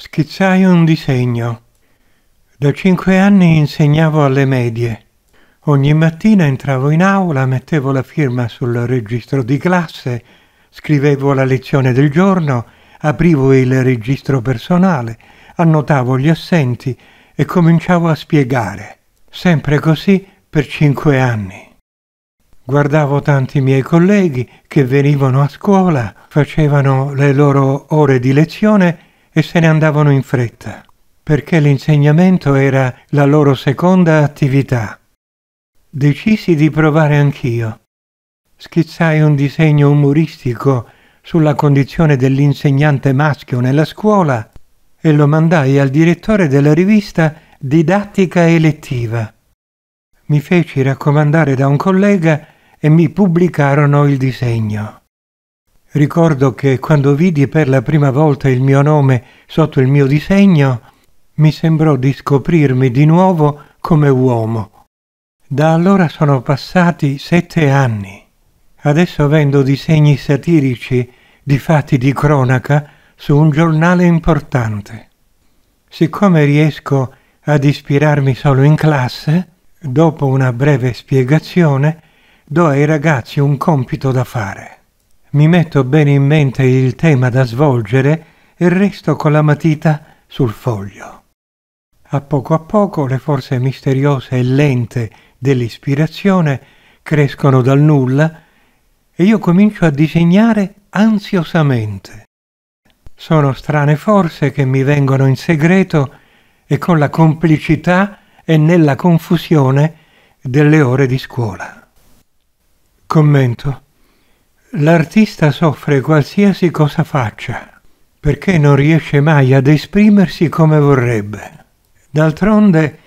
Schizzai un disegno. Da cinque anni insegnavo alle medie. Ogni mattina entravo in aula, mettevo la firma sul registro di classe, scrivevo la lezione del giorno, aprivo il registro personale, annotavo gli assenti e cominciavo a spiegare. Sempre così per cinque anni. Guardavo tanti miei colleghi che venivano a scuola, facevano le loro ore di lezione e se ne andavano in fretta, perché l'insegnamento era la loro seconda attività. Decisi di provare anch'io. Schizzai un disegno umoristico sulla condizione dell'insegnante maschio nella scuola e lo mandai al direttore della rivista Didattica Elettiva. Mi feci raccomandare da un collega e mi pubblicarono il disegno. Ricordo che quando vidi per la prima volta il mio nome sotto il mio disegno, mi sembrò di scoprirmi di nuovo come uomo. Da allora sono passati sette anni. Adesso vendo disegni satirici di fatti di cronaca su un giornale importante. Siccome riesco ad ispirarmi solo in classe, dopo una breve spiegazione do ai ragazzi un compito da fare. Mi metto bene in mente il tema da svolgere e resto con la matita sul foglio. A poco a poco le forze misteriose e lente dell'ispirazione crescono dal nulla e io comincio a disegnare ansiosamente. Sono strane forze che mi vengono in segreto e con la complicità e nella confusione delle ore di scuola. Commento. L'artista soffre qualsiasi cosa faccia, perché non riesce mai ad esprimersi come vorrebbe. D'altronde,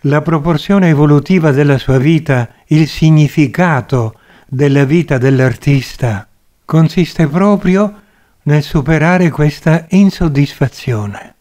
la proporzione evolutiva della sua vita, il significato della vita dell'artista, consiste proprio nel superare questa insoddisfazione.